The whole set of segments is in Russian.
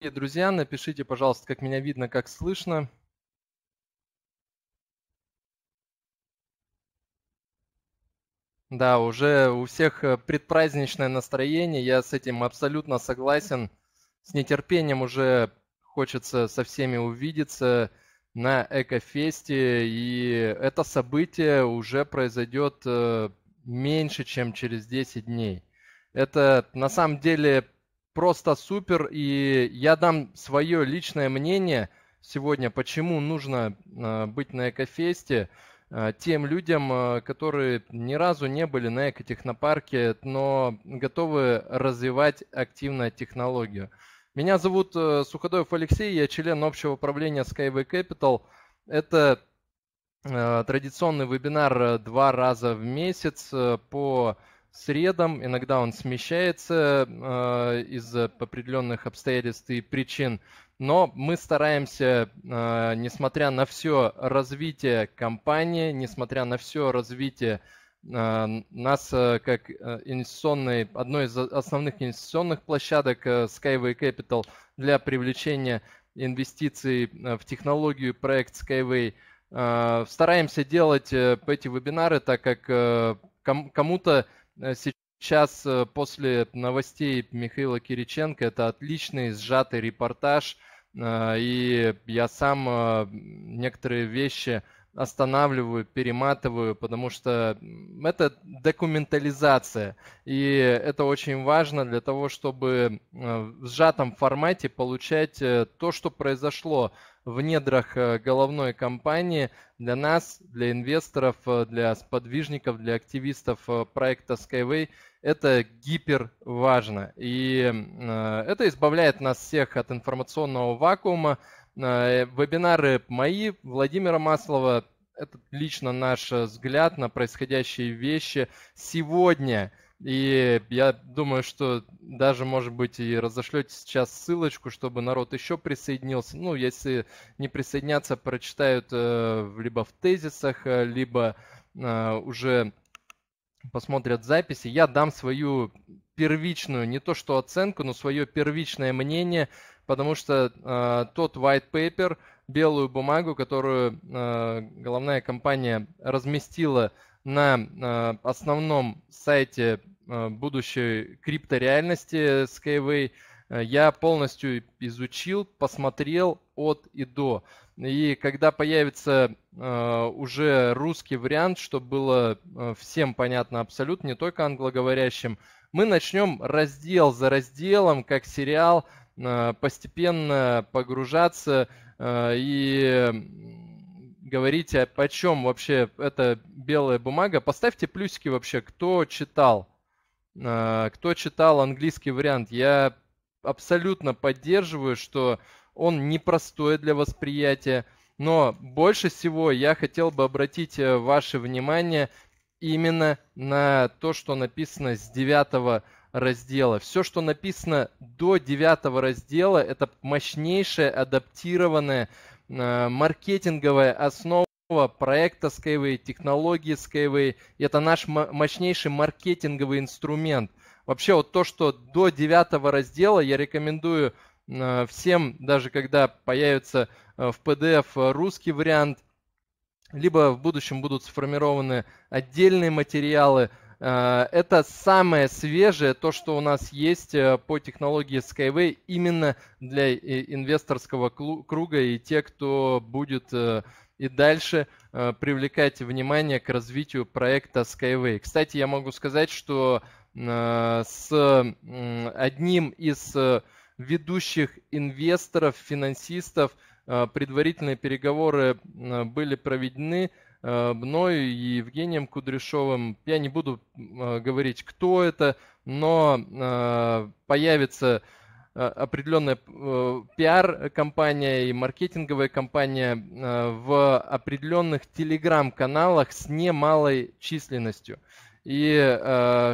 дорогие друзья, напишите, пожалуйста, как меня видно, как слышно. Да, уже у всех э, предпраздничное настроение, я с этим абсолютно согласен. С нетерпением уже хочется со всеми увидеться на Экофесте, и это событие уже произойдет э, меньше, чем через 10 дней. Это на самом деле просто супер. И я дам свое личное мнение сегодня, почему нужно а, быть на Экофесте а, тем людям, а, которые ни разу не были на экотехнопарке, но готовы развивать активно технологию. Меня зовут э, Суходоев Алексей, я член общего управления Skyway Capital. Это э, традиционный вебинар э, два раза в месяц по средам, иногда он смещается э, из определенных обстоятельств и причин, но мы стараемся, э, несмотря на все развитие компании, несмотря на все развитие э, нас э, как э, инвестиционной, одной из основных инвестиционных площадок э, Skyway Capital для привлечения инвестиций э, в технологию проект Skyway, э, стараемся делать э, эти вебинары, так как кому-то Э, сейчас э, после новостей Михаила Кириченко это отличный сжатый репортаж, э, и я сам некоторые вещи останавливаю, перематываю, потому что это документализация. И это очень важно для того, чтобы в сжатом формате получать то, что произошло в недрах э, головной компании для нас, для инвесторов, э, для сподвижников, для активистов э, проекта Skyway это гипер важно. И это избавляет нас всех от информационного вакуума. Вебинары мои, Владимира Маслова, это лично наш взгляд на происходящие вещи сегодня – и я думаю, что даже, может быть, и разошлете сейчас ссылочку, чтобы народ еще присоединился. Ну, если не присоединятся, прочитают э, либо в тезисах, э, либо э, уже посмотрят записи. Я дам свою первичную, не то что оценку, но свое первичное мнение, потому что э, тот white paper, белую бумагу, которую э, головная компания разместила на э, основном сайте э, будущей криптореальности Skyway э, я полностью изучил, посмотрел от и до. И когда появится уже русский вариант, чтобы было всем понятно абсолютно, не только англоговорящим, мы начнем раздел за разделом, как сериал, постепенно погружаться и говорите, о чем вообще эта белая бумага. Поставьте плюсики вообще, кто читал, а, кто читал английский вариант. Я абсолютно поддерживаю, что он непростой для восприятия. Но больше всего я хотел бы обратить э, ваше внимание именно на то, что написано с 9 раздела. Все, что написано до 9 раздела, это мощнейшее адаптированное Э, маркетинговая основа проекта Skyway, технологии Skyway. Это наш мощнейший маркетинговый инструмент. Вообще вот то, что до девятого раздела я рекомендую э, всем, даже когда появится э, в PDF русский вариант, либо в будущем будут сформированы отдельные материалы – Э, это самое свежее, то, что у нас есть э, по технологии Skyway именно для э, инвесторского круга и те, кто будет и дальше привлекать внимание к развитию проекта Skyway. Кстати, я могу сказать, что с одним из ведущих инвесторов, финансистов предварительные переговоры были проведены – Э, мной и Евгением Кудряшовым. Я не буду э, говорить, кто это, но э, появится определенная пиар-компания и маркетинговая компания в определенных телеграм-каналах с немалой численностью. И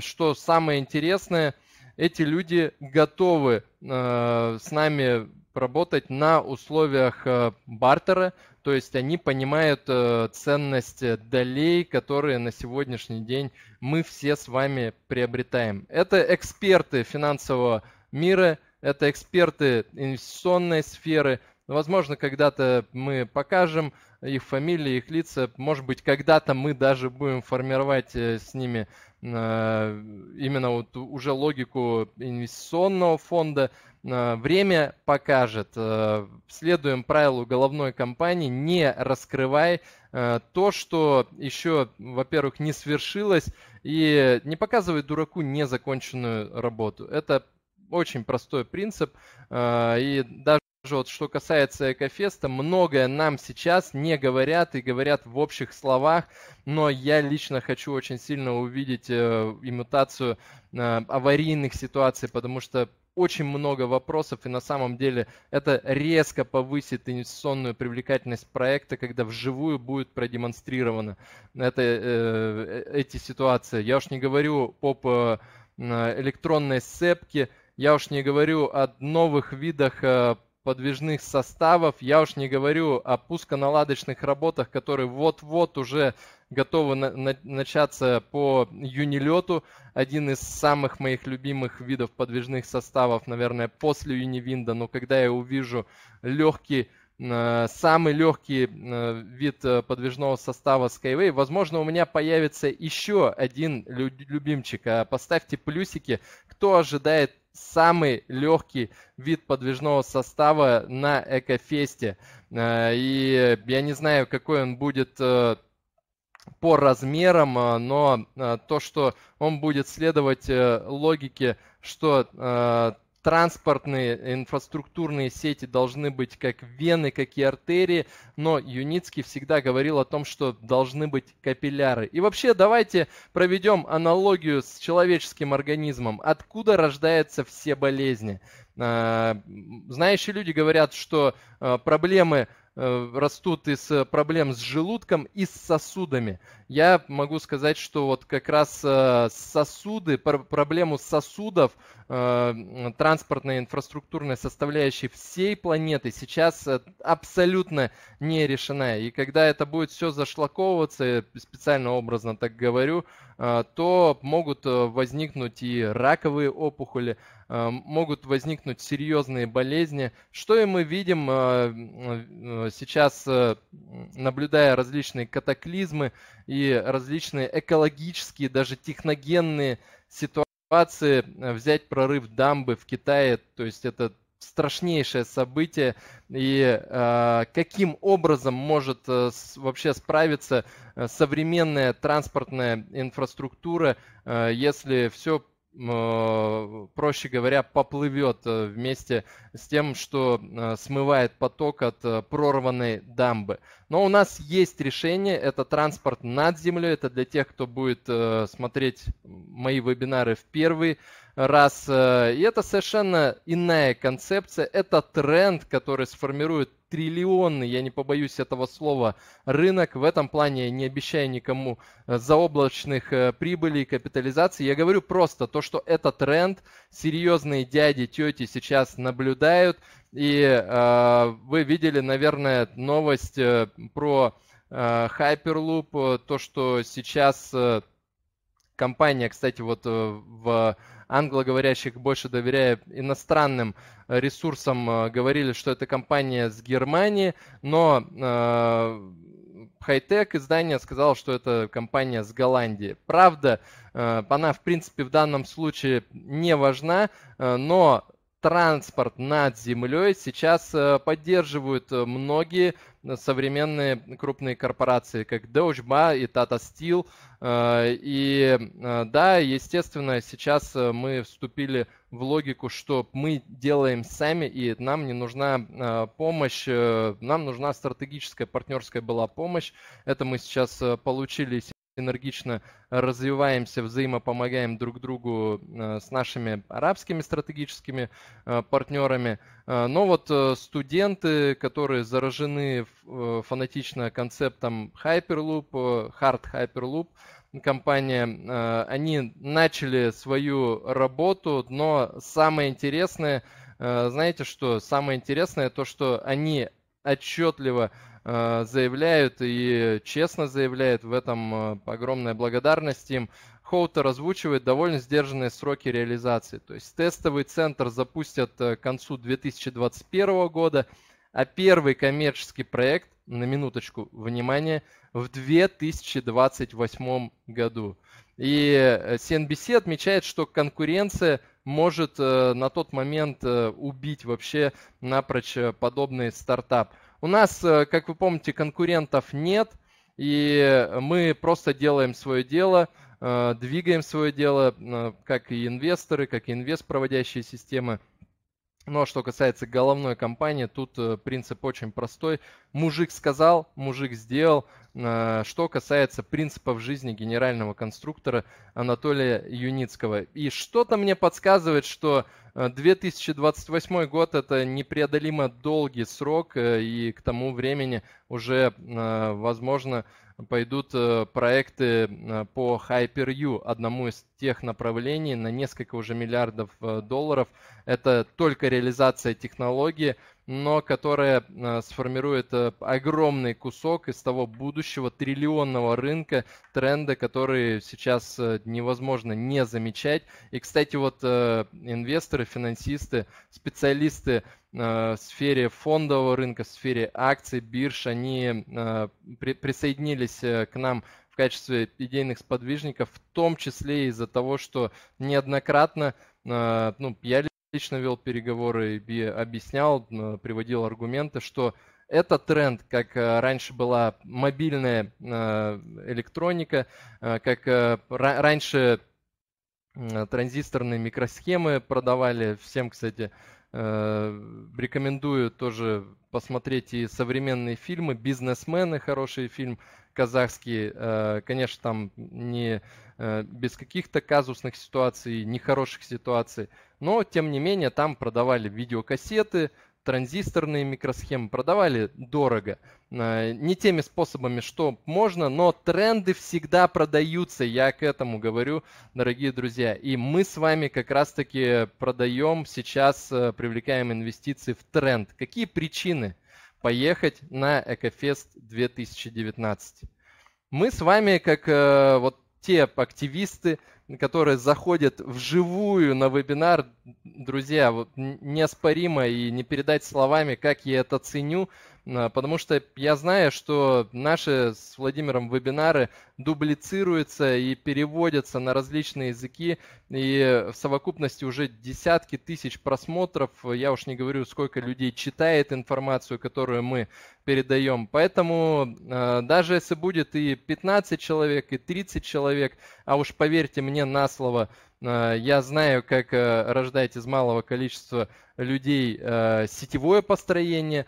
что самое интересное, эти люди готовы с нами работать на условиях э, бартера, то есть они понимают э, ценность долей, которые на сегодняшний день мы все с вами приобретаем. Это эксперты финансового мира, это эксперты инвестиционной сферы. Возможно, когда-то мы покажем их фамилии, их лица. Может быть, когда-то мы даже будем формировать э, с ними именно вот уже логику инвестиционного фонда. Э, время покажет. Э, следуем правилу головной компании, не раскрывай э, то, что еще, во-первых, не свершилось, и не показывай дураку незаконченную работу. Это очень простой принцип, и даже вот что касается Экофеста, многое нам сейчас не говорят и говорят в общих словах, но я лично хочу очень сильно увидеть имитацию аварийных ситуаций, потому что очень много вопросов, и на самом деле это резко повысит инвестиционную привлекательность проекта, когда вживую будет продемонстрировано это, э, эти ситуации. Я уж не говорю об э, электронной сцепке, я уж не говорю о новых видах э, подвижных составов. Я уж не говорю о пусконаладочных работах, которые вот-вот уже готовы на на начаться по юнилету. Один из самых моих любимых видов подвижных составов, наверное, после юнивинда. Но когда я увижу легкий э, самый легкий э, вид э, подвижного состава Skyway. Возможно, у меня появится еще один любимчик. А поставьте плюсики, кто ожидает самый легкий вид подвижного состава на Экофесте. Э, и я не знаю, какой он будет э, по размерам, э, но то, что он будет следовать логике, что транспортные инфраструктурные сети должны быть как вены, как и артерии, но Юницкий всегда говорил о том, что должны быть капилляры. И вообще давайте проведем аналогию с человеческим организмом. Откуда рождаются все болезни? А, знающие люди говорят, что а, проблемы Э, растут из э, проблем с желудком и с сосудами. Я могу сказать, что вот как раз э, сосуды, проблему сосудов, транспортной инфраструктурной составляющей всей планеты сейчас абсолютно не решена. И когда это будет все зашлаковываться, специально образно так говорю, а, то могут э, возникнуть и раковые опухоли, а, могут возникнуть серьезные болезни, что и мы видим а, э, сейчас, э, наблюдая различные катаклизмы и различные экологические, даже техногенные ситуации. Взять прорыв дамбы в Китае, то есть это страшнейшее событие и э, каким образом может э, с, вообще справиться э, современная транспортная инфраструктура, э, если все э, проще говоря, поплывет э, вместе с тем, что э, смывает поток от прорванной дамбы. Но у нас есть решение, это транспорт над землей, это для тех, кто будет смотреть мои вебинары в первый раз. Э, и это совершенно иная концепция. Это тренд, который сформирует триллионный, я не побоюсь этого слова, рынок. В этом плане не обещая никому э, заоблачных э, прибылей, капитализации. Я говорю просто то, что это тренд. Серьезные дяди, тети сейчас наблюдают. И э, вы видели, наверное, новость про э, Hyperloop, то, что сейчас... Э, Компания, кстати, вот э, в англоговорящих больше доверяя иностранным э, ресурсам, э, говорили, что это компания с Германии, но хай-тек издание сказало, что это компания с Голландии. Правда, она, в принципе, в данном случае не важна, но транспорт над землей сейчас э, поддерживают э, многие э, современные крупные корпорации, как Deutsche и Tata Steel. И да, естественно, сейчас мы вступили в логику, что мы делаем сами, и нам не нужна помощь, нам нужна стратегическая партнерская была помощь. Это мы сейчас получили энергично развиваемся, взаимопомогаем друг другу э, с нашими арабскими стратегическими э, партнерами. Э, но вот студенты, которые заражены фанатично концептом Hyperloop, Hard Hyperloop, компания, они начали свою работу, но самое интересное, знаете что, самое интересное то, что они отчетливо Э, заявляют и честно заявляют. В этом э, огромная благодарность им. Хоутер озвучивает довольно сдержанные сроки реализации. То есть тестовый центр запустят э, к концу 2021 года, а первый коммерческий проект, на минуточку, внимание, в 2028 году. И CNBC отмечает, что конкуренция может на тот момент убить вообще напрочь подобный стартап – у нас, э, как вы помните, конкурентов нет, и мы просто делаем свое дело, э, двигаем свое дело, э, как и инвесторы, как и инвест-проводящие системы – но ну, а что касается головной компании, тут э, принцип очень простой. Мужик сказал, мужик сделал. Э, что касается принципов жизни генерального конструктора Анатолия Юницкого. И что-то мне подсказывает, что 2028 э, год это непреодолимо долгий срок, и к тому времени уже, возможно, пойдут э, проекты э, по Hyper-U, одному из тех направлений на несколько уже миллиардов э, долларов. Это только реализация технологии, но которая а, сформирует э, огромный кусок из того будущего триллионного рынка тренда, который сейчас э, невозможно не замечать. И, кстати, вот э, инвесторы, финансисты, специалисты в сфере фондового рынка, в сфере акций, бирж, они присоединились к нам в качестве идейных сподвижников, в том числе из-за того, что неоднократно ну, я лично вел переговоры и объяснял, приводил аргументы, что это тренд, как э, раньше была мобильная э, электроника, э, как раньше транзисторные микросхемы продавали. Всем, кстати, рекомендую тоже посмотреть и современные фильмы. «Бизнесмены» – хороший фильм казахский. Конечно, там не Э, без каких-то казусных ситуаций, нехороших ситуаций. Но, тем не менее, там продавали видеокассеты, транзисторные микросхемы, продавали дорого. Э, не теми способами, что можно, но тренды всегда продаются, я к этому говорю, дорогие друзья. И мы с вами как раз-таки продаем сейчас, э, привлекаем инвестиции в тренд. Какие причины поехать на Экофест 2019? Мы с вами, как вот те активисты, которые заходят вживую на вебинар, друзья, вот неоспоримо и не передать словами, как я это ценю, Э, потому что я знаю, что наши с Владимиром вебинары дублицируются и переводятся на различные языки, и в совокупности уже десятки тысяч просмотров, я уж не говорю, сколько людей читает информацию, которую мы передаем. Поэтому э, даже если будет и 15 человек, и 30 человек, а уж поверьте мне на слово, Э, я знаю, как э, рождать из малого количества людей э, сетевое построение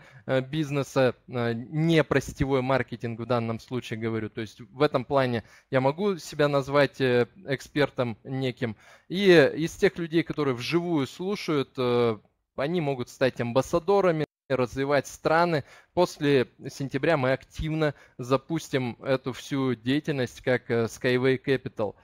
бизнеса, не про сетевой маркетинг в данном случае говорю. То есть в этом плане я могу себя назвать экспертом неким. И из тех людей, которые вживую слушают, они могут стать амбассадорами, развивать страны. После сентября мы активно запустим эту всю деятельность как Skyway Capital.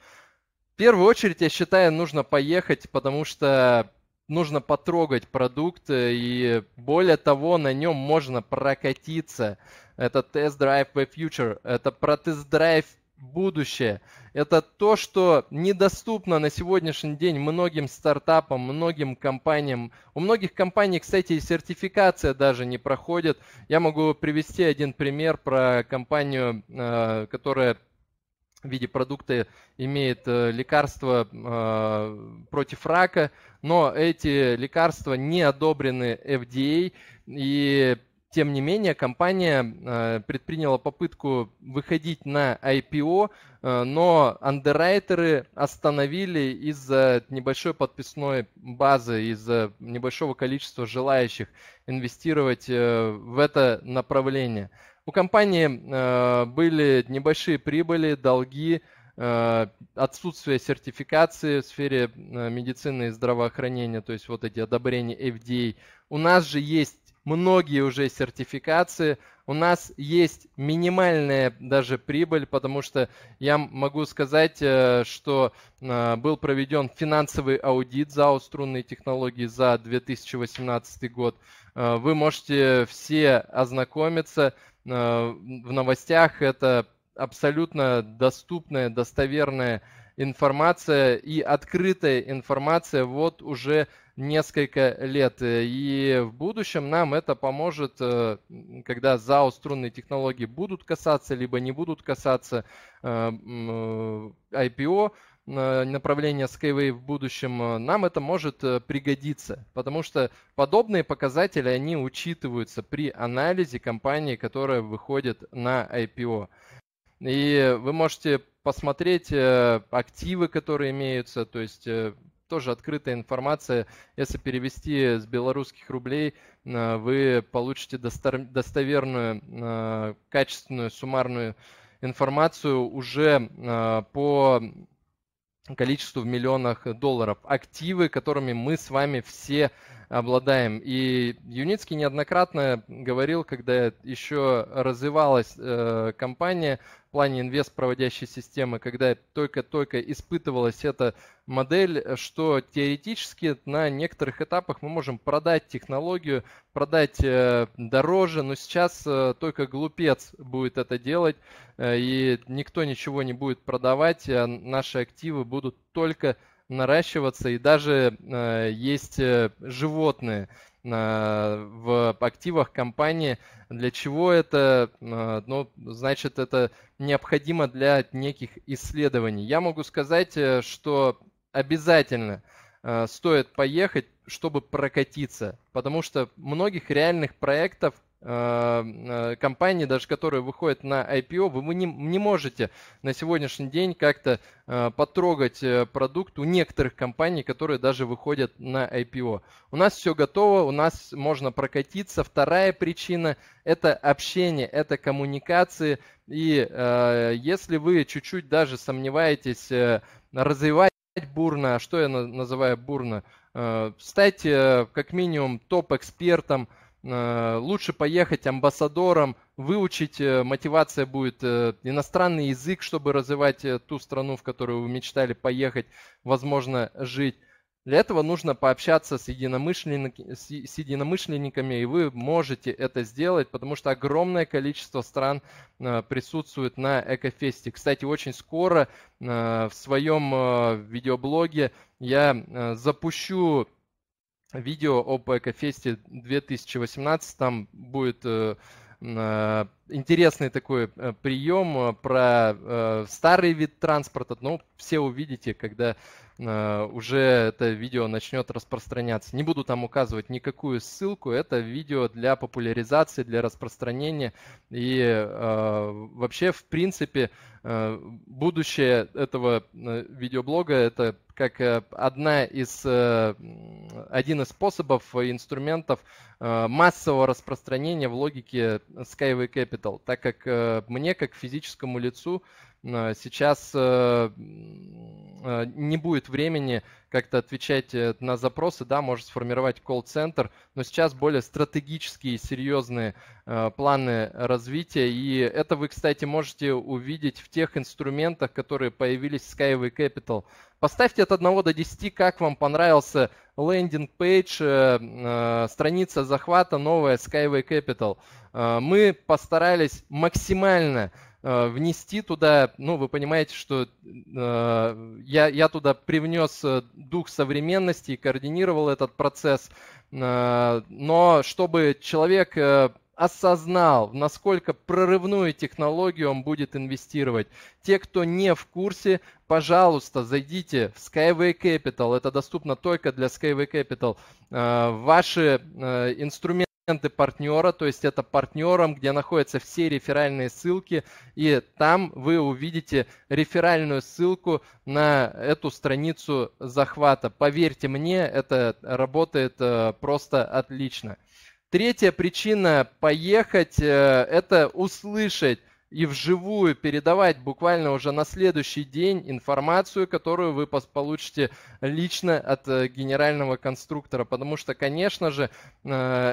В первую очередь, я считаю, нужно поехать, потому что нужно потрогать продукт, и более того, на нем можно прокатиться. Это тест-драйв в future, это про тест-драйв будущее. Это то, что недоступно на сегодняшний день многим стартапам, многим компаниям. У многих компаний, кстати, и сертификация даже не проходит. Я могу привести один пример про компанию, э, которая в виде продукта имеет э, лекарство э, против рака, но эти лекарства не одобрены FDA, и тем не менее компания э, предприняла попытку выходить на IPO, но андеррайтеры остановили из-за небольшой подписной базы, из-за небольшого количества желающих инвестировать в это направление. У компании э, были небольшие прибыли, долги, э, отсутствие сертификации в сфере э, медицины и здравоохранения, то есть вот эти одобрения FDA. У нас же есть многие уже сертификации, у нас есть минимальная даже прибыль, потому что я могу сказать, что был проведен финансовый аудит за струнные технологии за 2018 год. Вы можете все ознакомиться Э, в новостях. Это абсолютно доступная, достоверная информация и открытая информация вот уже несколько лет. И в будущем нам это поможет, э, когда ЗАО струнные технологии будут касаться, либо не будут касаться IPO, э, Э, направление Skyway в будущем, э, нам это может э, пригодиться, потому что подобные показатели, они учитываются при анализе компании, которая выходит на IPO. И вы можете посмотреть активы, которые имеются, то есть тоже открытая информация. Если перевести с белорусских рублей, вы получите достоверную, качественную, суммарную информацию уже по количеству в миллионах долларов активы, которыми мы с вами все обладаем. И Юницкий неоднократно говорил, когда еще развивалась э, компания в плане инвест-проводящей системы, когда только-только испытывалась эта модель, что теоретически на некоторых этапах мы можем продать технологию, продать э, дороже, но сейчас э, только глупец будет это делать, э, и никто ничего не будет продавать, а наши активы будут только наращиваться, и даже э, есть э, животные э, в активах компании. Для чего это? Э, ну, значит, это необходимо для неких исследований. Я могу сказать, э, что обязательно э, стоит поехать, чтобы прокатиться, потому что многих реальных проектов Э, э, компании, даже которые выходят на IPO, вы не, не можете на сегодняшний день как-то э, потрогать продукт у некоторых компаний, которые даже выходят на IPO. У нас все готово, у нас можно прокатиться. Вторая причина – это общение, это коммуникации. И э, если вы чуть-чуть даже сомневаетесь э, развивать бурно, а что я на, называю бурно, э, стать э, как минимум топ-экспертом – Э, лучше поехать амбассадором, выучить, э, мотивация будет э, иностранный язык, чтобы развивать ту страну, в которую вы мечтали поехать, возможно, жить. Для этого нужно пообщаться с, единомышленник, с единомышленниками, и вы можете это сделать, потому что огромное количество стран присутствует на Экофесте. Кстати, очень скоро в своем видеоблоге я запущу видео об Экофесте 2018. Там будет э, э, интересный такой э, прием э, про э, старый вид транспорта, но ну, все увидите, когда уже это видео начнет распространяться. Не буду там указывать никакую ссылку, это видео для популяризации, для распространения и вообще, в принципе, будущее этого видеоблога это как одна из, один из способов инструментов массового распространения в логике Skyway Cap. Capital, так как э, мне, как физическому лицу, Э, сейчас э, э, не будет времени как-то отвечать на запросы, да, может сформировать колл-центр, но сейчас более стратегические, серьезные планы развития, и это вы, кстати, можете увидеть в тех инструментах, которые появились в Skyway Capital. Поставьте от 1 до 10, как вам понравился лендинг-пейдж, страница захвата новая Skyway Capital. Мы постарались максимально Э, внести туда, ну, вы понимаете, что э, я, я туда привнес э, дух современности и координировал этот процесс, но чтобы человек осознал, насколько прорывную технологию он будет инвестировать. Те, кто не в курсе, пожалуйста, зайдите в Skyway Capital. Это доступно только для Skyway Capital. Ваши инструменты клиенты партнера, то есть это партнером, где находятся все реферальные ссылки, и там вы увидите реферальную ссылку на эту страницу захвата. Поверьте мне, это работает э, просто отлично. Третья причина поехать э, – это услышать и вживую передавать буквально уже на следующий день информацию, которую вы получите лично от э, генерального конструктора. Потому что, конечно же, э,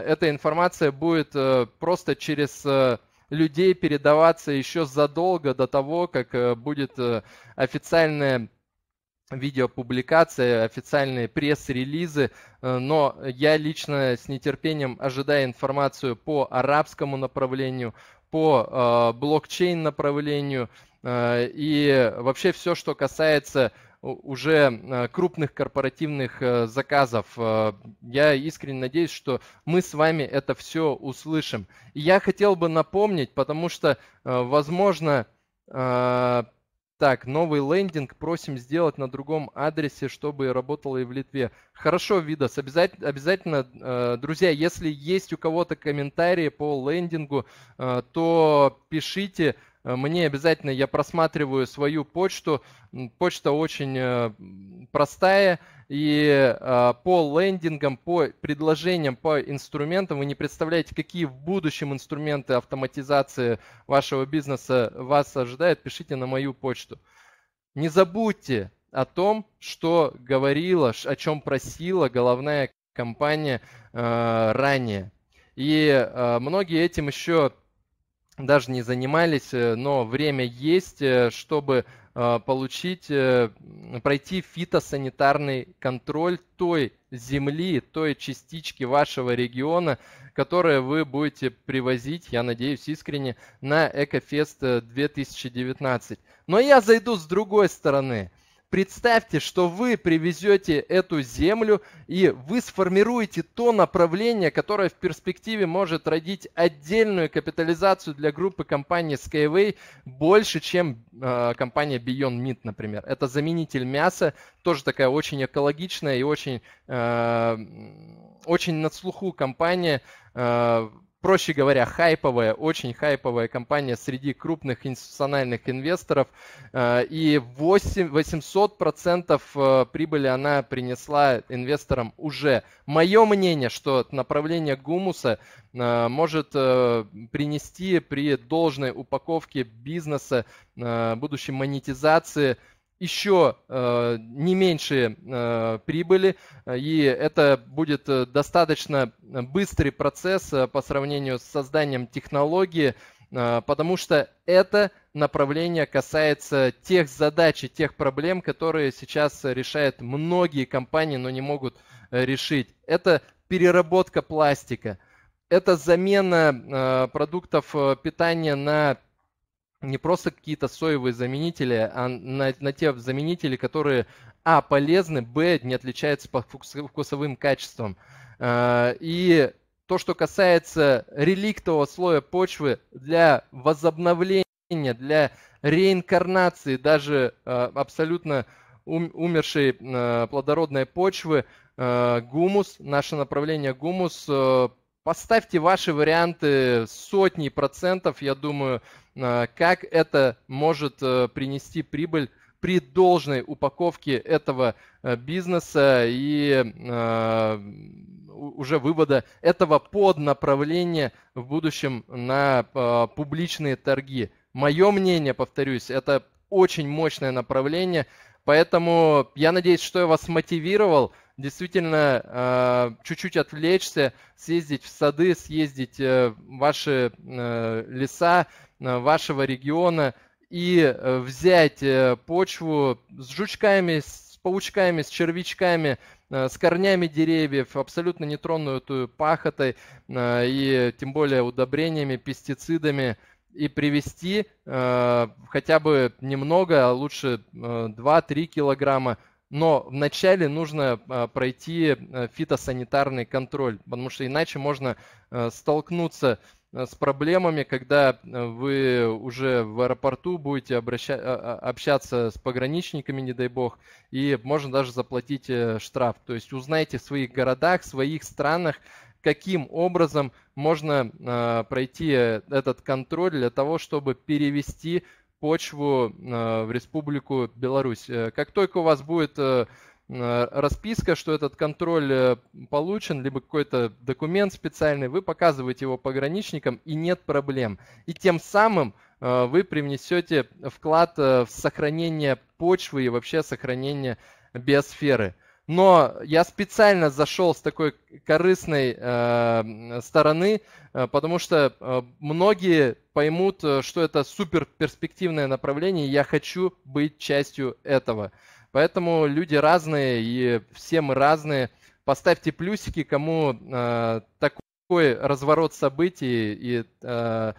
эта информация будет э, просто через людей передаваться еще задолго до того, как будет официальная видеопубликация, официальные пресс-релизы, но я лично с нетерпением ожидаю информацию по арабскому направлению, по а, блокчейн направлению а, и вообще все, что касается уже а, крупных корпоративных заказов. Я искренне надеюсь, что мы с вами это все услышим. И я хотел бы напомнить, потому что, возможно, так, новый лендинг просим сделать на другом адресе, чтобы работало и в Литве. Хорошо, Видос, обязательно, обязательно э, друзья, если есть у кого-то комментарии по лендингу, э, то пишите, Э, мне обязательно, я просматриваю свою почту, почта очень э, простая, и э, по лендингам, по предложениям, по инструментам вы не представляете, какие в будущем инструменты автоматизации вашего бизнеса вас ожидают, пишите на мою почту. Не забудьте о том, что говорила, о чем просила головная компания э, ранее. И э, многие этим еще даже не занимались, э, но время есть, э, чтобы э, получить, пройти фитосанитарный контроль той земли, той частички вашего региона, которую вы будете привозить, я надеюсь искренне, на Экофест 2019. Но я зайду с другой стороны. Представьте, что вы привезете эту землю и вы сформируете то направление, которое в перспективе может родить отдельную капитализацию для группы компаний Skyway больше, чем э, компания Beyond Meat, например. Это заменитель мяса, тоже такая очень экологичная и очень, э, очень на слуху компания. Э, проще говоря, хайповая, очень хайповая компания среди крупных институциональных инвесторов. Э, и 800% э, прибыли она принесла инвесторам уже. Мое мнение, что направление гумуса э, может принести при должной упаковке бизнеса, будущей монетизации – еще э, не меньше э, прибыли, и это будет э, достаточно быстрый процесс э, по сравнению с созданием технологии, э, потому что это направление касается тех задач и тех проблем, которые сейчас решают многие компании, но не могут э, решить. Это переработка пластика, это замена э, продуктов питания на не просто какие-то соевые заменители, а на, на те заменители, которые, а, полезны, б, не отличаются по вкусовым качествам. Э, и то, что касается реликтового слоя почвы для возобновления, для реинкарнации даже э, абсолютно умершей э, плодородной почвы, гумус, наше направление гумус, поставьте ваши варианты сотни процентов, я думаю, Э, как это может э, принести прибыль при должной упаковке этого э, бизнеса и уже вывода этого под направление в будущем на публичные торги. Мое мнение, повторюсь, это очень мощное направление, поэтому я надеюсь, что я вас мотивировал действительно э, чуть-чуть отвлечься, съездить в сады, съездить э, в ваши э, леса вашего региона и взять почву с жучками, с паучками, с червячками, с корнями деревьев, абсолютно нетронутую пахотой и тем более удобрениями, пестицидами и привести э, хотя бы немного, а лучше э, 2-3 килограмма но вначале нужно а, пройти э, фитосанитарный контроль, потому что иначе можно э, столкнуться э, с проблемами, когда вы уже в аэропорту будете обраща... А, а, общаться с пограничниками, не дай бог, и можно даже заплатить штраф. То есть узнайте в своих городах, в своих странах, каким образом можно пройти этот контроль для того, чтобы перевести почву э, в Республику Беларусь. Э, как только у вас будет э, расписка, что этот контроль получен, либо какой-то документ специальный, вы показываете его пограничникам, и нет проблем. И тем самым вы привнесете вклад в сохранение почвы и вообще сохранение биосферы. Но я специально зашел с такой корыстной э, стороны, э, потому что э, многие поймут, э, что это супер перспективное направление, и я хочу быть частью этого. Поэтому люди разные, и все мы разные. Поставьте плюсики, кому э, такой разворот событий и э,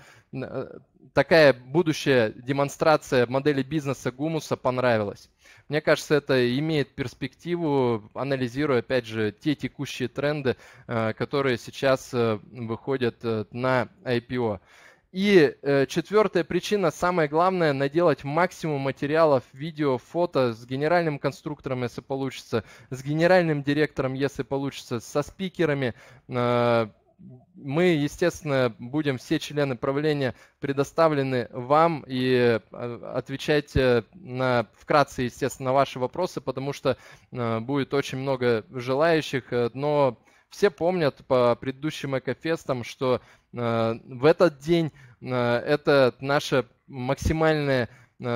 такая будущая демонстрация модели бизнеса Гумуса понравилась. Мне кажется, это имеет перспективу, анализируя, опять же, те текущие тренды, э, которые сейчас э, выходят э, на IPO. И четвертая причина, самое главное, наделать максимум материалов, видео, фото с генеральным конструктором, если получится, с генеральным директором, если получится, со спикерами, мы, естественно, будем все члены правления предоставлены вам и э, отвечайте на, вкратце, естественно, на ваши вопросы, потому что э, будет очень много желающих, э, но все помнят по предыдущим экофестам, что в этот день это наша максимальная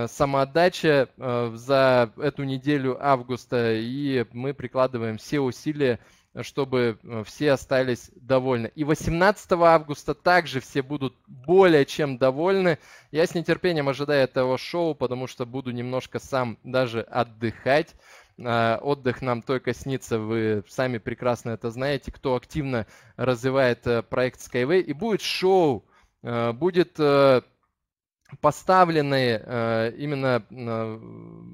самоотдача за эту неделю августа, и мы прикладываем все усилия чтобы э, все остались довольны. И 18 августа также все будут более чем довольны. Я с нетерпением ожидаю этого шоу, потому что буду немножко сам даже отдыхать. Э, отдых нам только снится, вы сами прекрасно это знаете, кто активно развивает э, проект Skyway. И будет шоу, будет поставлены э, именно э,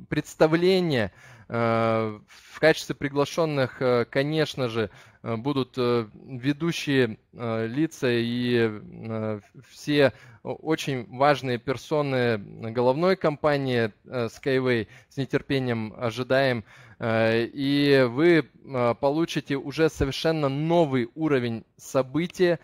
представления э, в качестве приглашенных, э, конечно же, э, будут э, ведущие э, лица и э, все очень важные персоны головной компании э, Skyway. С нетерпением ожидаем. Э, и вы э, получите уже совершенно новый уровень события,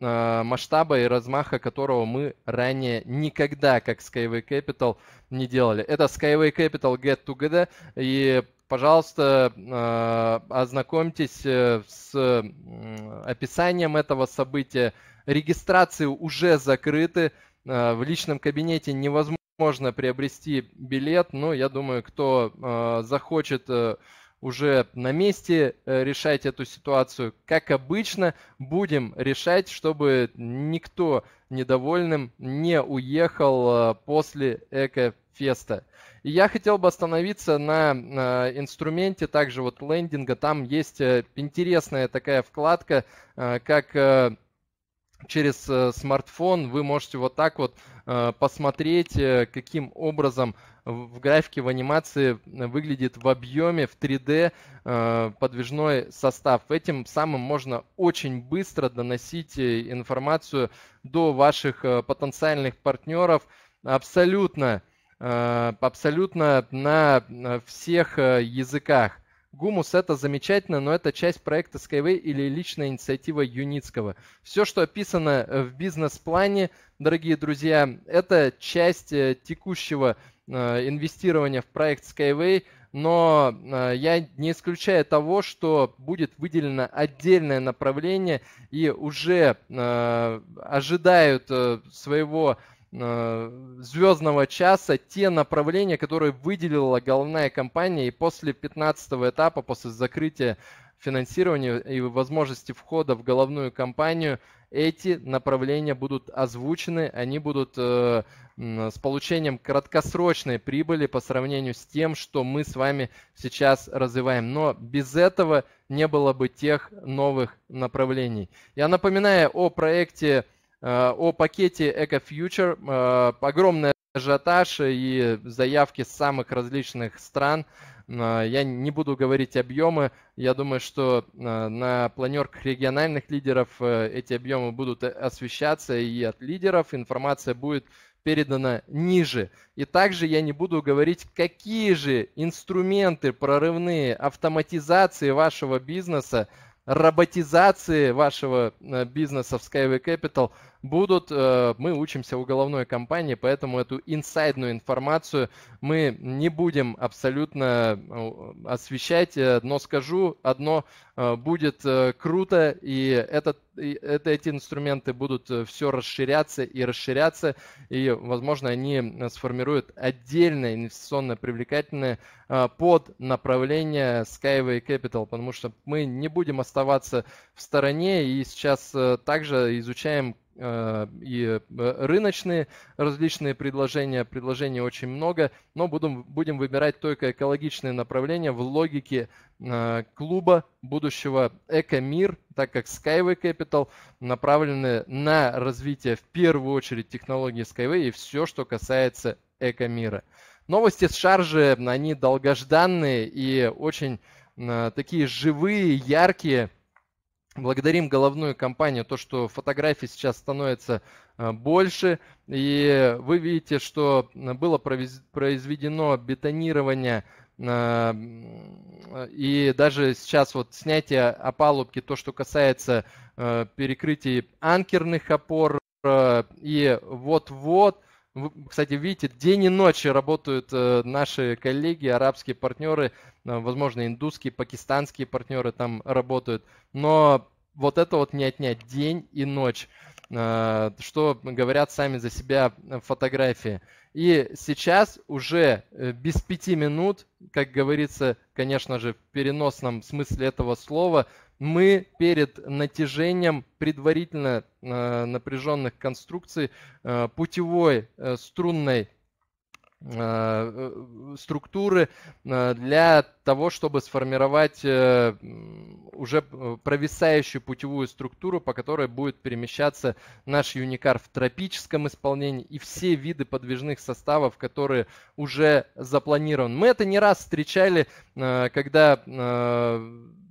Э, масштаба и размаха которого мы ранее никогда, как Skyway Capital, не делали. Это Skyway Capital Get Together, и, пожалуйста, э, ознакомьтесь э, с описанием этого события. Регистрации уже закрыты, в личном кабинете невозможно приобрести билет, но я думаю, кто захочет уже на месте э, решать эту ситуацию. Как обычно, будем решать, чтобы никто недовольным не уехал э, после Экофеста. И я хотел бы остановиться на э, инструменте также вот лендинга. Там есть интересная такая вкладка, как через смартфон вы можете вот так вот посмотреть, каким образом в графике, в анимации э, выглядит в объеме, в 3D э, подвижной состав. Этим самым можно очень быстро доносить э, информацию до ваших потенциальных партнеров абсолютно, абсолютно на всех языках. Гумус это замечательно, но это часть проекта Skyway или личная инициатива Юницкого. Все, что описано э, в бизнес-плане, дорогие друзья, это часть э, текущего э, инвестирования в проект Skyway, но я не исключаю того, что будет выделено отдельное направление и уже ожидают своего Э, звездного часа те направления, которые выделила головная компания, и после 15 этапа, после закрытия финансирования и возможности входа в головную компанию, эти направления будут озвучены, они будут э, с получением краткосрочной прибыли по сравнению с тем, что мы с вами сейчас развиваем. Но без этого не было бы тех новых направлений. Я напоминаю о проекте Э, о пакете EcoFuture. Э, огромный ажиотаж и заявки с самых различных стран. Э, я не буду говорить объемы. Я думаю, что на планерках региональных лидеров эти объемы будут освещаться и от лидеров. Информация будет передана ниже. И также я не буду говорить, какие же инструменты прорывные автоматизации вашего бизнеса роботизации вашего э, бизнеса в Skyway Capital будут. Э, мы учимся у уголовной компании, поэтому эту инсайдную информацию мы не будем абсолютно э, освещать, э, но скажу одно, будет круто, и этот это, эти инструменты будут все расширяться и расширяться, и, возможно, они сформируют отдельное инвестиционно привлекательное под направление Skyway Capital, потому что мы не будем оставаться в стороне, и сейчас также изучаем Э, и э, рыночные различные предложения, предложений очень много, но будем, будем выбирать только экологичные направления в логике э, клуба будущего Экомир, так как Skyway Capital направлены на развитие в первую очередь технологии Skyway и все, что касается Экомира. Новости с шаржи, они долгожданные и очень такие живые, яркие – Благодарим головную компанию, то, что фотографий сейчас становится э, больше. И вы видите, что э, было произведено бетонирование э, и даже сейчас вот снятие опалубки, то, что касается перекрытий анкерных опор и вот-вот. кстати, видите, день и ночь работают наши коллеги, арабские партнеры Э, возможно, индусские, пакистанские партнеры там работают, но вот это вот не отнять день и ночь, э, что говорят сами за себя э, фотографии. И сейчас уже без пяти минут, как говорится, конечно же, в переносном смысле этого слова, мы перед натяжением предварительно напряженных конструкций путевой струнной Э, э, структуры э, для того, чтобы сформировать уже провисающую путевую структуру, по которой будет перемещаться наш Юникар в тропическом исполнении и все виды подвижных составов, которые уже запланированы. Мы это не раз встречали, когда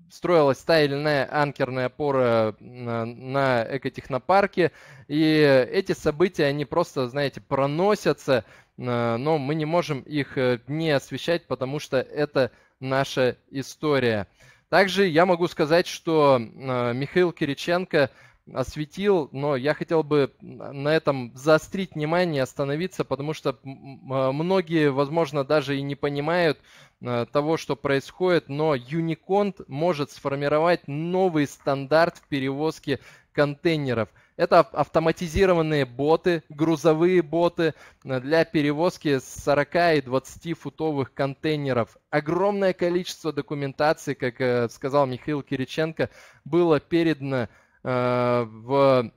строилась та или иная анкерная опора на, на экотехнопарке, и эти события, они просто, знаете, проносятся, Э, но мы не можем их э, не освещать, потому что это наша история. Также я могу сказать, что э, Михаил Кириченко осветил, но я хотел бы на этом заострить внимание, остановиться, потому что многие, возможно, даже и не понимают того, что происходит, но Unicont может сформировать новый стандарт в перевозке контейнеров – это автоматизированные боты, грузовые боты э, для перевозки 40 и 20 футовых контейнеров. Огромное количество документации, как э, сказал Михаил Кириченко, было передано э, в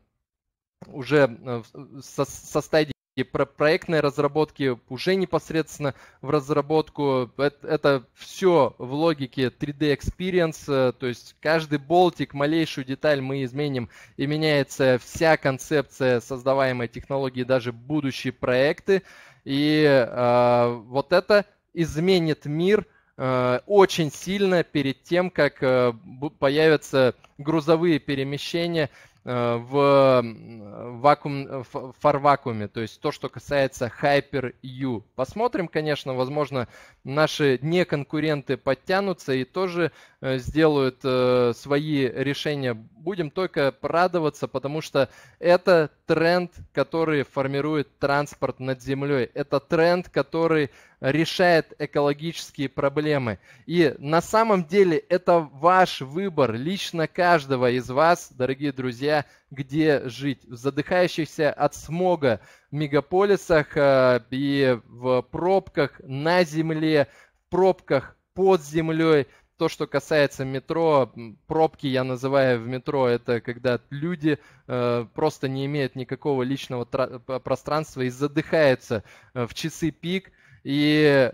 уже со, со стадии про проектные разработки уже непосредственно в разработку. Это, это все в логике 3D Experience, э, то есть каждый болтик, малейшую деталь мы изменим, и меняется вся концепция создаваемой технологии, даже будущие проекты. И э, вот это изменит мир э, очень сильно перед тем, как э, появятся грузовые перемещения – Э, в э, вакуум, в э, фарвакууме, то есть то, что касается Hyper-U. Посмотрим, конечно, возможно, наши неконкуренты подтянутся и тоже Э, сделают э, свои решения, будем только радоваться, потому что это тренд, который формирует транспорт над землей. Это тренд, который решает экологические проблемы. И на самом деле это ваш выбор, лично каждого из вас, дорогие друзья, где жить. В задыхающихся от смога мегаполисах э, и в пробках на земле, в пробках под землей, то, что касается метро, пробки я называю в метро, это когда люди э, просто не имеют никакого личного пространства и задыхаются э, в часы пик. И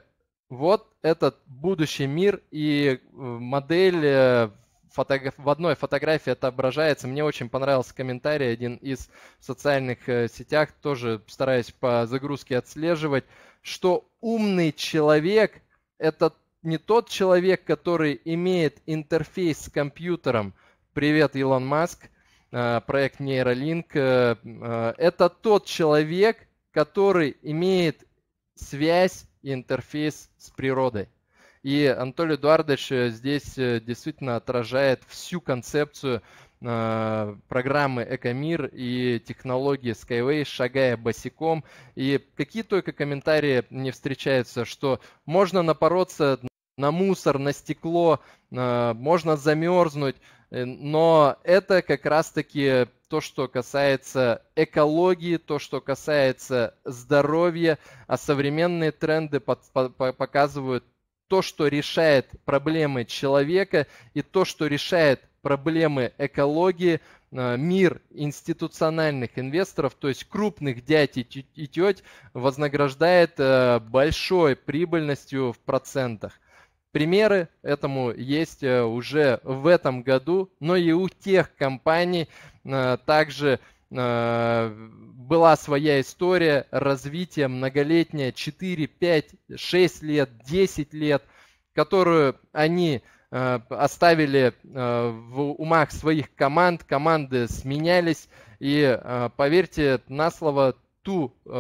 вот этот будущий мир и э, модель э, фото... в одной фотографии отображается. Мне очень понравился комментарий один из социальных сетях, тоже стараюсь по загрузке отслеживать, что умный человек – это не тот человек, который имеет интерфейс с компьютером, привет, Илон Маск, э, проект Neuralink, э, э, это тот человек, который имеет связь и интерфейс с природой. И Анатолий Эдуардович здесь действительно отражает всю концепцию программы «Экомир» и технологии Skyway, шагая босиком. И какие только комментарии не встречаются, что можно напороться на мусор, на стекло, э, можно замерзнуть. Э, но это как раз-таки то, что касается экологии, то, что касается здоровья, а современные тренды под, по, по, показывают то, что решает проблемы человека и то, что решает проблемы экологии, э, мир институциональных инвесторов, то есть крупных дядь и теть, вознаграждает большой прибыльностью в процентах. Примеры этому есть э, уже в этом году, но и у тех компаний э, также э, была своя история развития многолетняя 4, 5, 6 лет, 10 лет, которую они оставили в умах своих команд, команды сменялись, и поверьте на слово, ту э, э,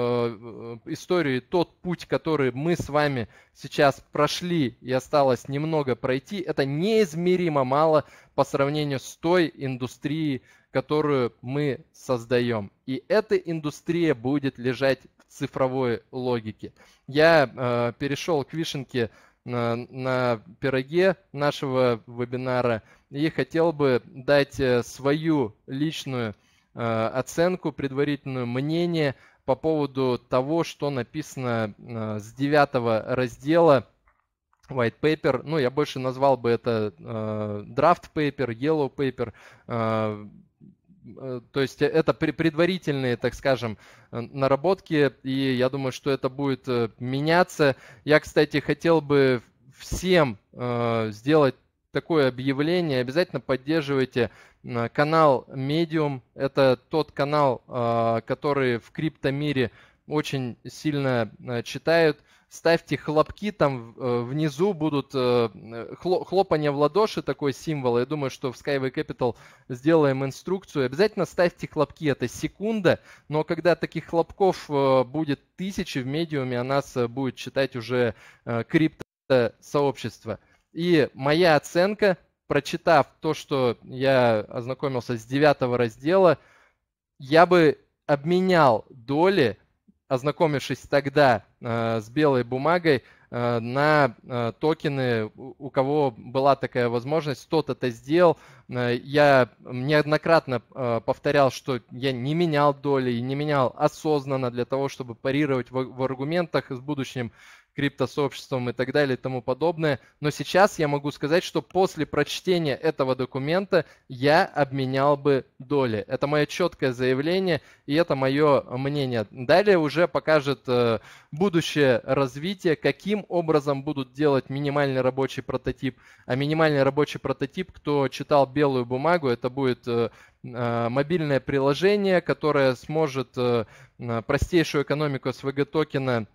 историю, тот путь, который мы с вами сейчас прошли и осталось немного пройти, это неизмеримо мало по сравнению с той индустрией, которую мы создаем. И эта индустрия будет лежать в цифровой логике. Я э, перешел к вишенке на, на пироге нашего вебинара и хотел бы дать э, свою личную Э, оценку предварительное мнение по поводу того, что написано э, с девятого раздела white paper, ну я больше назвал бы это э, draft paper, yellow paper, э, то есть это предварительные, так скажем, наработки, и я думаю, что это будет меняться. Я, кстати, хотел бы всем сделать такое объявление. Обязательно поддерживайте Э, канал Medium. Это тот канал, э, который в криптомире очень сильно э, читают. Ставьте хлопки, там внизу будут хлопания в ладоши, такой символ. Я думаю, что в Skyway Capital сделаем инструкцию. Обязательно ставьте хлопки, это секунда, но когда таких хлопков будет тысячи в медиуме, о нас будет читать уже крипто сообщество. И моя оценка прочитав то, что я ознакомился с девятого раздела, я бы обменял доли, ознакомившись тогда э, с белой бумагой, э, на э, токены, у, кого была такая возможность, кто-то это сделал. Э, я неоднократно э, повторял, что я не менял доли и не менял осознанно для того, чтобы парировать в, в аргументах с будущим криптосообществом и так далее и тому подобное. Но сейчас я могу сказать, что после прочтения этого документа я обменял бы доли. Это мое четкое заявление и это мое мнение. Далее уже покажет э, будущее развитие, каким образом будут делать минимальный рабочий прототип. А минимальный рабочий прототип, кто читал белую бумагу, это будет э, э, мобильное приложение, которое сможет простейшую экономику СВГ токена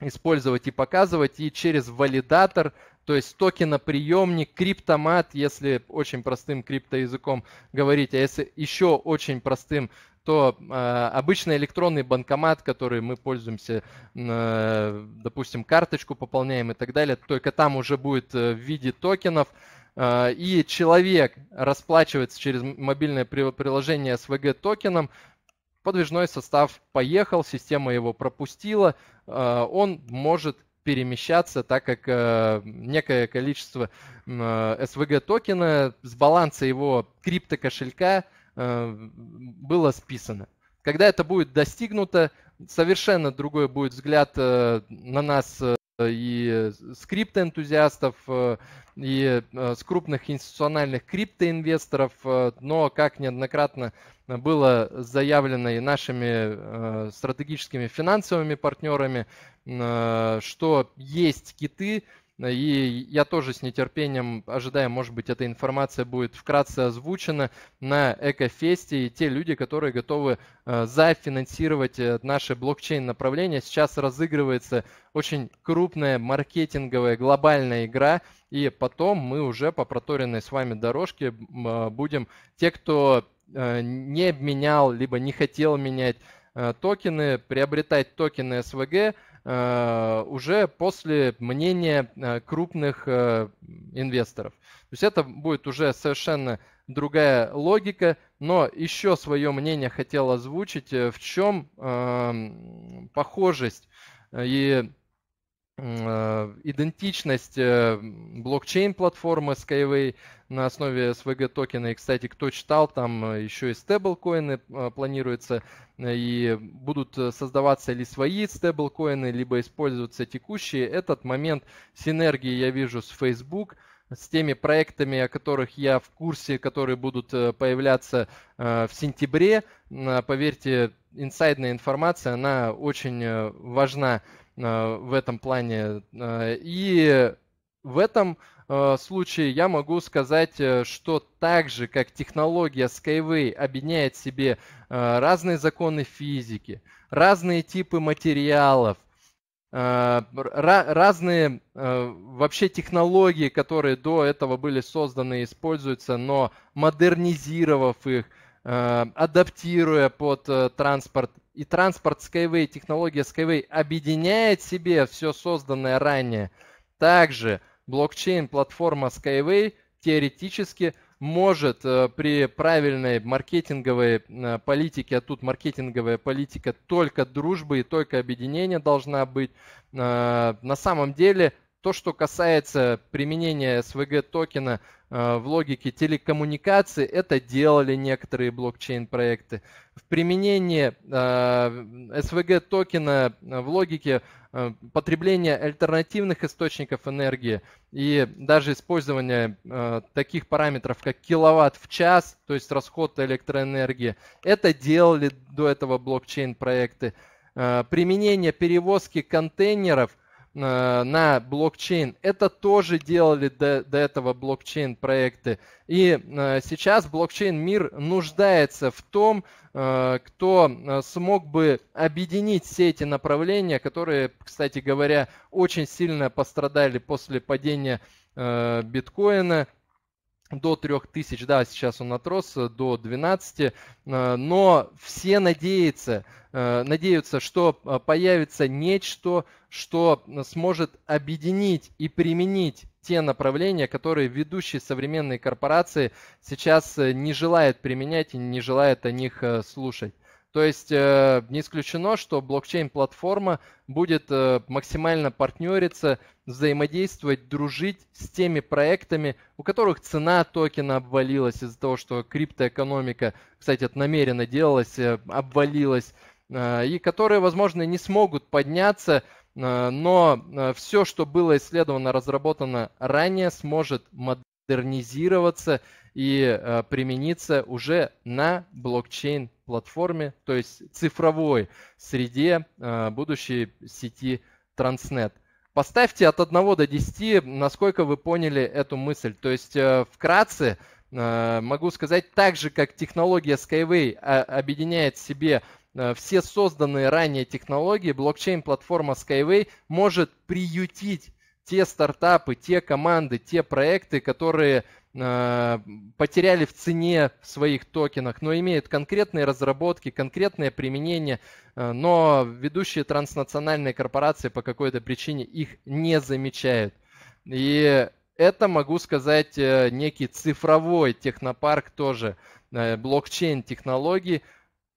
использовать и показывать, и через валидатор, то есть токеноприемник, криптомат, если очень простым криптоязыком говорить, а если еще очень простым, то э, обычный электронный банкомат, который мы пользуемся, э, допустим, карточку пополняем и так далее, только там уже будет э, в виде токенов, а, и человек расплачивается через мобильное приложение СВГ токеном, подвижной состав поехал, система его пропустила, э, он может перемещаться, так как э, некое количество э, SVG токена с баланса его криптокошелька э, было списано. Когда это будет достигнуто, совершенно другой будет взгляд на нас и с криптоэнтузиастов, и с крупных институциональных криптоинвесторов, но, как неоднократно было заявлено и нашими э, стратегическими финансовыми партнерами, э, что есть киты, и я тоже с нетерпением ожидаю, может быть, эта информация будет вкратце озвучена на Экофесте. И те люди, которые готовы э, зафинансировать наше блокчейн-направление, сейчас разыгрывается очень крупная маркетинговая глобальная игра. И потом мы уже по проторенной с вами дорожке будем те, кто Э, не обменял, либо не хотел менять э, токены, приобретать токены СВГ э, уже после мнения крупных инвесторов. То есть это будет уже совершенно другая логика, но еще свое мнение хотел озвучить, в чем похожесть и Э, идентичность э, блокчейн-платформы Skyway на основе SVG токена. И, кстати, кто читал, там э, еще и стеблкоины планируется и будут создаваться ли свои стеблкоины, либо используются текущие. Этот момент синергии я вижу с Facebook, с теми проектами, о которых я в курсе, которые будут появляться в сентябре. Поверьте, инсайдная информация, она очень важна. Э, в этом плане. Э, и в этом э, случае я могу сказать, что так же, как технология Skyway объединяет в себе разные законы физики, разные типы материалов, разные вообще технологии, которые до этого были созданы и используются, но модернизировав их, адаптируя под транспорт и транспорт Skyway, технология Skyway объединяет себе все созданное ранее, также блокчейн-платформа Skyway теоретически может э, при правильной маркетинговой э, политике, а тут маркетинговая политика только дружбы и только объединения должна быть, э, на самом деле то, что касается применения СВГ токена Э, в логике телекоммуникации это делали некоторые блокчейн-проекты. В применении э, СВГ токена э, в логике потребления альтернативных источников энергии и даже использование таких параметров, как киловатт в час, то есть расход электроэнергии, это делали до этого блокчейн-проекты. Применение перевозки контейнеров – Э, на блокчейн. Это тоже делали до, до этого блокчейн проекты. И э, сейчас блокчейн мир нуждается в том, э, кто смог бы объединить все эти направления, которые, кстати говоря, очень сильно пострадали после падения биткоина до 3000, да, сейчас он отрос э, до 12, э, но все надеются, э, надеются, что появится нечто, что сможет объединить и применить те направления, которые ведущие современные корпорации сейчас не желают применять и не желают о них слушать. То есть э, не исключено, что блокчейн-платформа будет э, максимально партнериться, взаимодействовать, дружить с теми проектами, у которых цена токена обвалилась из-за того, что криптоэкономика, кстати, это намеренно делалась, э, обвалилась, и которые, возможно, не смогут подняться, но все, что было исследовано, разработано ранее, сможет модернизироваться и э, примениться уже на блокчейн-платформе, то есть цифровой среде э, будущей сети Transnet. Поставьте от 1 до 10, насколько вы поняли эту мысль. То есть э, вкратце могу сказать, так же как технология Skyway а, объединяет в себе все созданные ранее технологии, блокчейн-платформа Skyway может приютить те стартапы, те команды, те проекты, которые а, потеряли в цене в своих токенах, но имеют конкретные разработки, конкретное применение, а, но ведущие транснациональные корпорации по какой-то причине их не замечают. И это, могу сказать, э, некий цифровой технопарк тоже, э, блокчейн-технологии,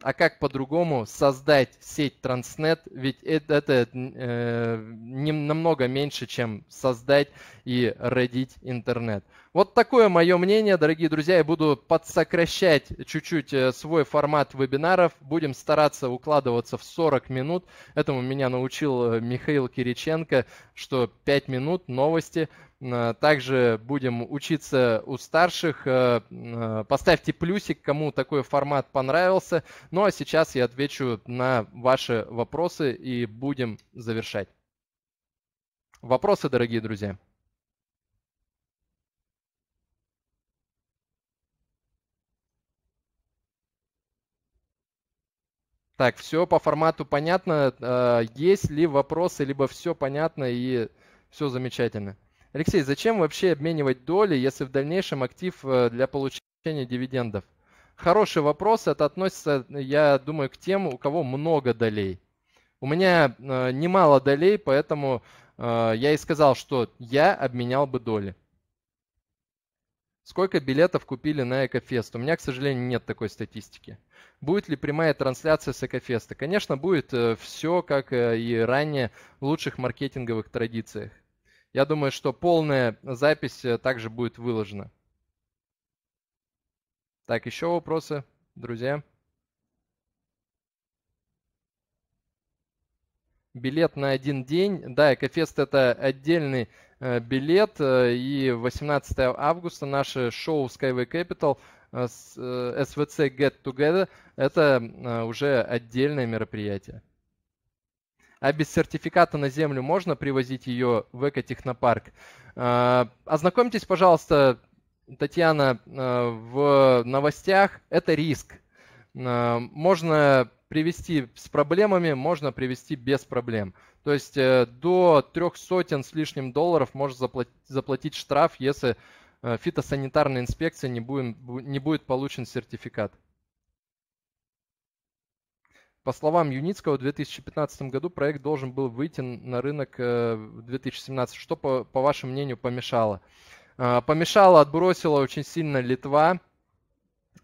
а как по-другому создать сеть Transnet? Ведь это, это э, не, намного меньше, чем создать и родить интернет. Вот такое мое мнение, дорогие друзья. Я буду подсокращать чуть-чуть э, свой формат вебинаров. Будем стараться укладываться в 40 минут. Этому меня научил э, Михаил Кириченко, что 5 минут новости. Э, также будем учиться у старших. Поставьте плюсик, кому такой формат понравился. Ну а сейчас я отвечу на ваши вопросы и будем завершать. Вопросы, дорогие друзья? Так, все по формату понятно. Э, есть ли вопросы, либо все понятно и все замечательно. Алексей, зачем вообще обменивать доли, если в дальнейшем актив э, для получения дивидендов? Хороший вопрос. Это относится, я думаю, к тем, у кого много долей. У меня э, немало долей, поэтому я и сказал, что я обменял бы доли. Сколько билетов купили на Экофест? У меня, к сожалению, нет такой статистики. Будет ли прямая трансляция с Экофеста? Конечно, будет э, все, как э, и ранее, в лучших маркетинговых традициях. Я думаю, что полная запись э, также будет выложена. Так, еще вопросы, друзья? Билет на один день. Да, Экофест это отдельный Э, билет. Э, и 18 августа наше шоу Skyway Capital э, с SVC Get Together – это уже отдельное мероприятие. А без сертификата на землю можно привозить ее в экотехнопарк? Ознакомьтесь, пожалуйста, Татьяна, в новостях. Это риск. Можно привести с проблемами, можно привести без проблем. То есть э, до трех сотен с лишним долларов может заплатить, заплатить штраф, если э, фитосанитарной инспекции не, будем, не будет получен сертификат. По словам Юницкого, в 2015 году проект должен был выйти на рынок э, в 2017. Что, по, по вашему мнению, помешало? Помешало, отбросила очень сильно Литва.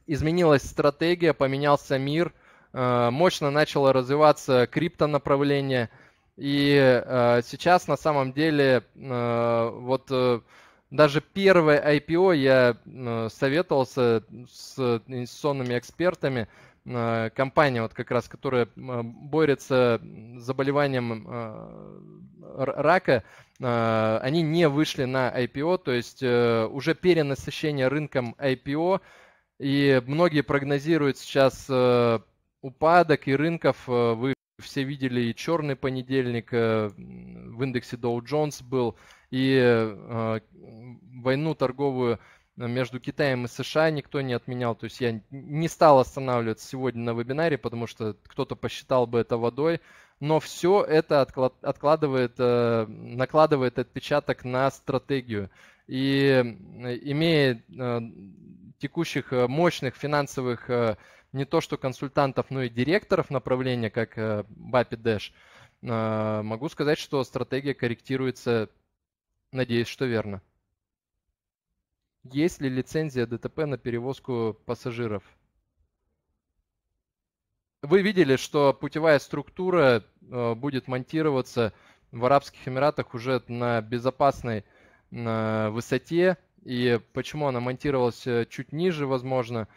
Изменилась стратегия, поменялся мир – Э, мощно начало развиваться криптонаправление. И э, сейчас на самом деле э, вот даже первое IPO я советовался с инвестиционными экспертами. Компания, вот как раз, которая борется с заболеванием рака, они не вышли на IPO, то есть уже перенасыщение рынком IPO, и многие прогнозируют сейчас упадок и рынков э, вы все видели и черный понедельник э, в индексе Dow Jones был, и э, войну торговую между Китаем и США никто не отменял. То есть я не стал останавливаться сегодня на вебинаре, потому что кто-то посчитал бы это водой. Но все это откладывает, накладывает отпечаток на стратегию. И имея текущих мощных финансовых не то что консультантов, но и директоров направления, как BAPI э, Dash, э, могу сказать, что стратегия корректируется, надеюсь, что верно. Есть ли лицензия ДТП на перевозку пассажиров? Вы видели, что путевая структура э, будет монтироваться в Арабских Эмиратах уже на безопасной высоте. И почему она монтировалась чуть ниже, возможно,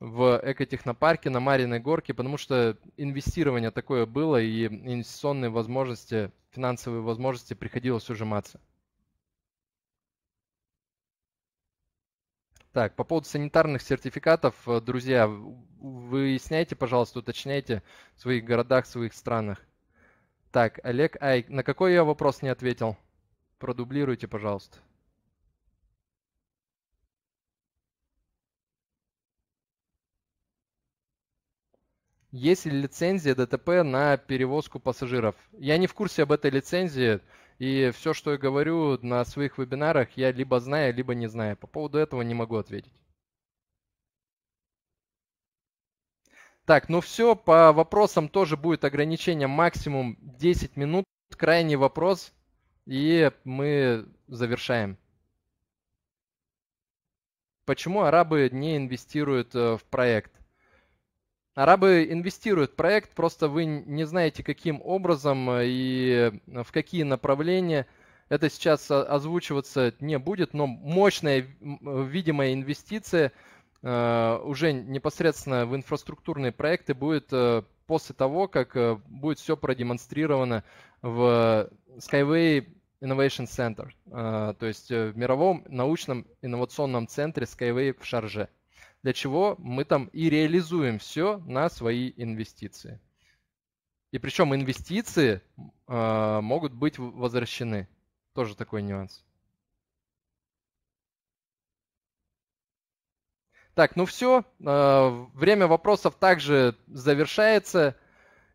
в экотехнопарке на Мариной горке, потому что инвестирование такое было, и инвестиционные возможности, финансовые возможности приходилось ужиматься. Так, по поводу санитарных сертификатов, э, друзья, выясняйте, пожалуйста, уточняйте в своих городах, в своих странах. Так, Олег Ай, на какой я вопрос не ответил? Продублируйте, пожалуйста. есть ли лицензия ДТП на перевозку пассажиров. Я не в курсе об этой лицензии, и все, что я говорю на своих вебинарах, я либо знаю, либо не знаю. По поводу этого не могу ответить. Так, ну все, по вопросам тоже будет ограничение максимум 10 минут. Крайний вопрос, и мы завершаем. Почему арабы не инвестируют э, в проект? Арабы инвестируют в проект, просто вы не знаете, каким образом э, и э, в какие направления. Это сейчас озвучиваться не будет, но мощная э, видимая инвестиция уже непосредственно в инфраструктурные проекты будет после того, как будет все продемонстрировано в Skyway Innovation Center, то есть в мировом научном инновационном центре Skyway в Шарже для чего мы там и реализуем все на свои инвестиции. И причем инвестиции э, могут быть возвращены. Тоже такой нюанс. Так, ну все. А, время вопросов также завершается.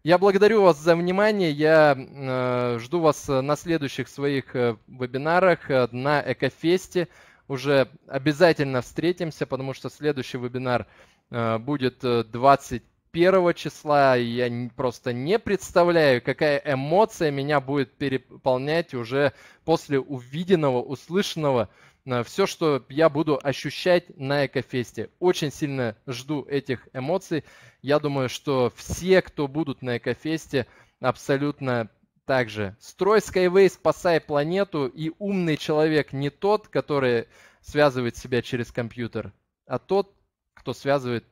Я благодарю вас за внимание. Я а, жду вас на следующих своих э, вебинарах э, на Экофесте уже обязательно встретимся, потому что следующий вебинар э, будет 21 э, числа. И я просто не представляю, какая эмоция меня будет переполнять уже после увиденного, услышанного э, все, что я буду ощущать на Экофесте. Очень сильно жду этих эмоций. Я думаю, что все, кто будут на Экофесте, абсолютно также. Строй Skyway, спасай планету, и умный человек не тот, который связывает себя через компьютер, а тот, кто связывает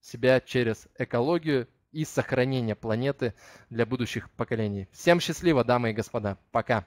себя через экологию и сохранение планеты для будущих поколений. Всем счастливо, дамы и господа. Пока.